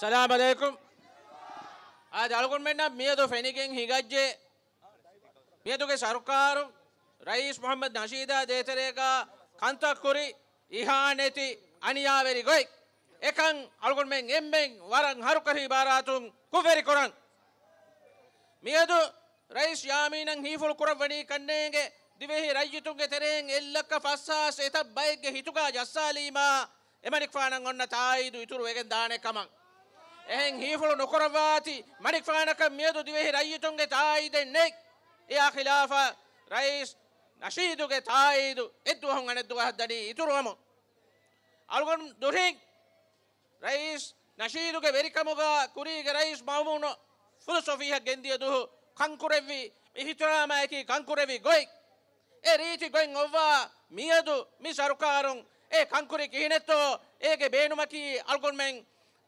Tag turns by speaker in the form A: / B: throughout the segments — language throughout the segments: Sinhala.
A: සලාමලයකුම් ආදල්කුන් මෙන්න මියතු ෆෙනිකෙන් හිගජ්ජේ මියතුගේ සරුකාරු රයිස් මොහම්මද නශීදා දේතරේක කන්තක්කුරි ඉහා නැති අනියාවෙරි ගොයි එකන් අල්ගොන් මෙන් එම්බෙන් වරන් හරුකරි බාරාතුන් කුෆෙරි කොරන් මියතු රයිස් යාමීනන් හීෆුල් කුරවණී කන්නේගේ දිවෙහි රජ්‍යතුන්ගේ තෙරෙන් එල්ලක්ක ෆස්සාස් එතබ් බයිගේ හිතුකා ජස්සාලීමා එමනික්ෆානන් ඔන්න තායිදු ඉතුරු එකෙන් දානෙකමක් එහෙන් හීෆුළු නොකරවා ඇති මරික් ෆානක මියදු දිවෙහි රයිතුන්ගේ තායිදෙන්නෙක් එයා ඛිලාෆා රයිස් නශීදුගේ තායිදු එද්දුවහුන් අනෙද්දුව හද්දඩි ඉතුරුවම අලුගන් දුරින් රයිස් නශීදුගේ වෙරිකමුගා කුරීගේ රයිස් මවමුණ ෆිලොසොෆිහ ගෙන්දිය දුහු කංකුරෙව්වි ඉහිතරාමයකි කංකුරෙවි ගොයික් ඒ රීති ගොයින් ඔව්වා මියදු මි සරුකාරුන් ඒ කංකුරි කිහිනෙත්තෝ ඒගේ බේනුමකී අල්ගොන්මෙන්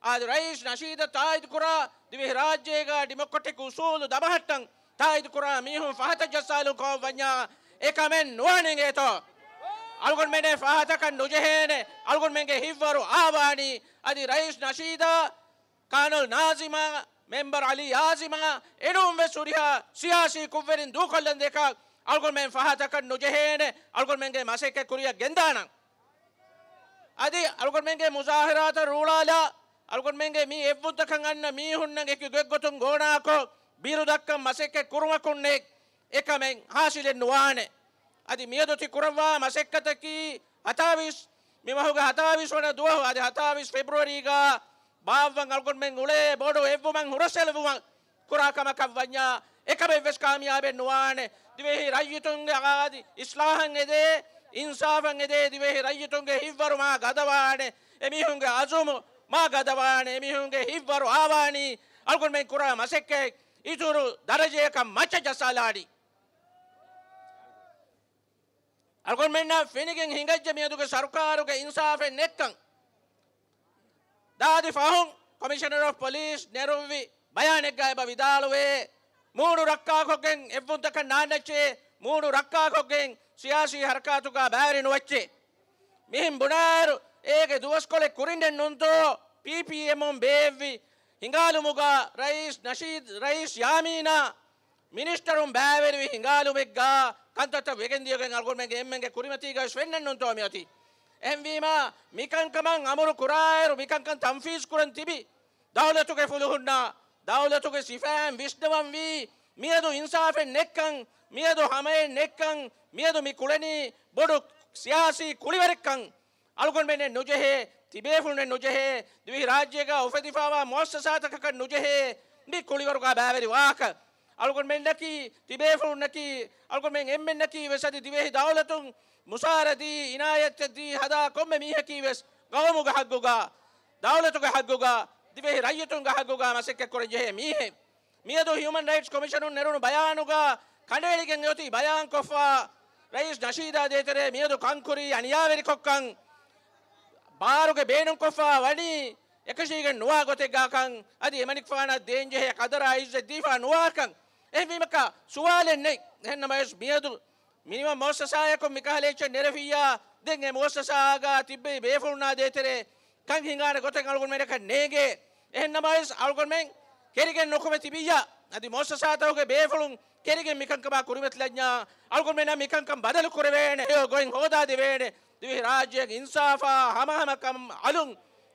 A: ආද රයිෂ් නශීද තායිද කුරා දිවෙහි රාජ්‍යයේගා ඩිමොක්‍රටික් උසූලු දමහට්ටන් තායිද කුරා මීහුන් ෆහත ජස්සාලු කෝ වඤ්ඤා ඒකමෙන් නුවණින් ඒතෝ අල්ගොන් මෙනේ ෆහතකන් නුජහේනේ අල්ගොන් මෙන්ගේ හිවරු ආවානි අදි රයිෂ් නශීද කානල් නාසිමා මෙම්බර් අලි යාසිමා එනුම් වෙ සුරිහා සියාසී කුවරින් දූකොල්ලන් දෙකා අල්ගොන් මෙන් ෆහතකන් නුජහේනේ අල්ගොන් මෙන්ගේ මසෙක්ක කුරිය ගෙන්දානං අදි අල්ගොන් මෙන්ගේ මුසාහිරාත රූලාලා ಅಲ್ಗೊಂಡ್ಮೆಂಗೆ ಮೀ ಎವ್ವುದ್ದಕಂ ಅನ್ನ ಮೀ ಹುಣ್ಣಂಗೆ ಎಕ್ಕಿ ಗೊಗ್ಗೊತುಂ ಗೋಣಾಕೋ ಬೀರುದಕ್ಕಂ ಮಸೆಕ್ಕೆ ಕುರುಮಕುಣ್ಣೆ ಏಕಮೆಂ ಹಾಸಿಲೆನ್ನು ವಾಣೆ ಅದಿ ಮಿಯದೊತಿ ಕುರವ್ವ ಮಸೆಕ್ಕತಕಿ ಹತಾವಿಸ್ ಮಿಮಹುಗ ಹತಾವಿಸ್ ಒಣ ದುವಹು ಅದಿ ಹತಾವಿಸ್ ಫೆಬ್ರವರಿಗ ಬಾವ್ವಂ ಅಲ್ಗೊಂಡ್ಮೆಂಗ್ ಉಳೆ ಬೋಡು ಎವ್ವುಮಂ ಹುರಸೆಲುವುವಂ ಕುರಾಕಮಕವ್ವಜ್ಞ එකම වෙස් කාමියාබෙන් නොවානේ දිවෙහි රජ්‍යතුන්ගේ ආදි ඉස්ලාහන් එදේ ඉන්සාෆන් එදේ දිවෙහි රජ්‍යතුන්ගේ හිවරුමා ගදවානේ එමිහුන්ගේ අසුමු ಮಾಗದವಾಣೆ ಮಿಹುಂಗೆ ಹಿವ್ವರು ಆವಾಣಿ ಅಲ್ಕೊಂಡ್ ಮೈ ಕುರ ಮಸೆಕ್ಕೆ ಇಸೂರು ದರಜೇಕ ಮಚ ಜಸಾಲಾಡಿ ಅಲ್ಕೊಂಡ್ ಮೆನ್ನ ಫಿನಿಗಿಂಗ್ ಹಿಂಗಜ್ಜ ಮಿಯದುಗೆ ಸರ್ಕಾರುಗೆ ಇನ್ಸಾಫೆ ನೆಕ್ಕಂ ದಾದಿ ಫಹುಂ ಕಮಿಷನರ್ ಆಫ್ ಪೊಲೀಸ್ ನೆರುವಿ ಬಯಾನೆಗ್ಗಾಯ ಬ ವಿದಾಳುವೆ ಮೂಡು ರಕ್ಕಾಕೊಗ್ಗೆಂಗ್ ಎವ್ವುಂತಕ ನಾನಚ್ಚೆ ಮೂಡು ರಕ್ಕಾಕೊಗ್ಗೆಂಗ್ ಸಿಯಾಸಿ ಹರ್ಕಾತುಗ ಬ್ಯಾರಿನು ವಚ್ಚೆ ಮಿಹಿಂ ಬುಣಾರು ඒಗೆ ದುವಸ್ಕೊಳೆ ಕುರಿಂಡೆನ್ನುಂತು ಪಿ ಪಿ ಎಂ ಬೇವಿ ಹಿಂಗಾಲು ಮುಗ ರೈಸ್ ನಶೀದ್ ರೈಸ್ ಯಾಮೀನ ಮಿನಿಸ್ಟರು ಬ್ಯಾವೆರಿ ಹಿಂಗಾಲು ಬೆಗ್ಗ ಕಂತತ್ತ ಬೆಗೆಂದಿಯೋಗೆ ನಲ್ಗೊಂಬೆಂಗೆ ಎಮ್ಮೆಂಗೆ ಕುರಿಮತಿಗ ಶ್ವೆನ್ನೆನ್ನುಂತು ಅಮಿಯತಿ ಎಂವೀಮ ಮಿಕಂಕಮಂ ಅಮರು ಕುರಾಯರು ಮಿಕಂಕಂ ತಂಫೀಸ್ ಕುರನ್ ತಿಬಿ ದೌಲತುಗೆ ಫುಲುಹುಣ್ಣ ದೌಲತುಗೆ ಸಿಫಾಂ ವಿಷ್ಣುವಂ ವಿ මියදු ඉන්සාෆෙන් නෙක්කං මියදු හමයෙන් නෙක්කං මියදු මි කුලනී බොඩු සියාසී කුලිවරෙක්කං අල්ගොන්බෙන නොජෙහේ තිබේෆුල්න නොජෙහේ දිවි රාජ්‍යක උපතිපාවා මෝස්ස සාතකක නොජෙහේ මේ කුලිවරුකා බෑවැරි වාක අල්ගොන්බෙන්නකි තිබේෆුල්නකි අල්ගොන්බෙන් එම්මෙන්නකි වෙසදි දිවෙහි දවලතුන් මුසාරදී ඉනායත්තදී හදා කොම්ම මීහකී වෙස් ගවමුග හක්ගුගා දවලතුග හක්ගුගා දිවෙහි රයියතුන් ගහක්ගුගා මසෙක්ක කොර ජෙහේ මීහේ මියදු හියුමන් රයිට්ස් කොමිෂනුන් නෙරුණු බයානුගා කඩේලිගෙන් යොති බයාන් කොෆා රයිස් නශීදා දේතරේ මියදු කංකුරී අනියාවෙරි කොක්කන් ಬಾರುಗೆ ಬೇನುಕೊಫ ವಡಿ ಎಕಶೀಗ ನುವಾ ಗೊತೆಗಾಕಂ ಅದಿ ಎಮನಿಕ್ ಫಾನ ದೇಂಜೆ ಕದರ ಐಜ ದೀಫಾ ನುವಾಕಂ ಎ ವಿಮಕ ಸುವಾಲೆನ್ ನೈ ಹೆನ್ನ ಮಯಸ್ ಮಿಯದು ಮಿನಿಮಮ್ ಮೋಸಸಾಯಕ ಮಿಕಹಲೇಚ ನೆರಫಿಯಾ ದೆಂಗೆ ಮೋಸಸಾಗ ತಿಬ್ಬೆ ಬೇಫುಣ್ಣ ದೇತರೆ ಕಂ ಹಿಂಗಾನ ಗೊತೆ ಅಳ್ಗೊಂಡ್ ಮೇಡಕ ನೇಗೆ ಎನ್ನ ಮಯಸ್ ಅಳ್ಗೊಂಡ್ ಮೇಂ ಕೆರಿಗೆ ನೊಕುಮೆ ತಿಬಿಯಾ ಅದಿ ಮೋಸಸಾತವಗೆ ಬೇಫುಳುಂ ಕೆರಿಗೆ ಮಿಕಂಕಮ ಕುರಿಮೆತ್ಲಜ್ಞಾ ಅಳ್ಗೊಂಡ್ ಮೇನ ಮಿಕಂಕಂ ಬದಲು ಕುರವೇಣೆ ಗೋಯಿಂಗ್ ಹೋದಾದಿ ವೇಣೆ දිවි රාජ්‍යයක ඉන්සාෆා හමහමකම් අලුන්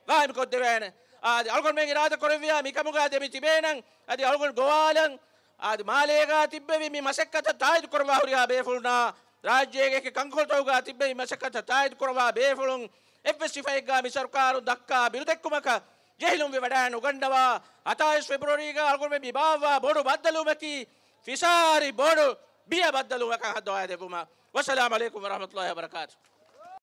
A: ලාහිමිකොත් දෙවෑන ආදි අල්ගොන් මේ ඉරාද කොරවියා මිකමුගා දෙමි තිබේනං අදි අල්ගොන් ගොවාලන් ආදි මාලේගා තිබ්බෙවි මේ මසෙක්කත තායිදු කරවා හුරියා බේෆුල්නා රාජ්‍යයේක කංකොල් තවුගා තිබ්බෙවි මසෙක්කත තායිදු කරවා බේෆුලුන් එෆ්එස්5ගා මි සර්කාරු දක්කා බිරුදෙක්කුමක ජෙහිලුම් වේ වැඩෑන උගන්ඩවා අතායිස් ෆෙබ්‍රුවරිගා අල්ගොන් මේ බිබාවා බොඩු බද්දලුමකි ෆිසාරි බොඩු බිය බද්දලුමක හදෝය දෙපුමා والسلام عليكم ورحمه الله وبركاته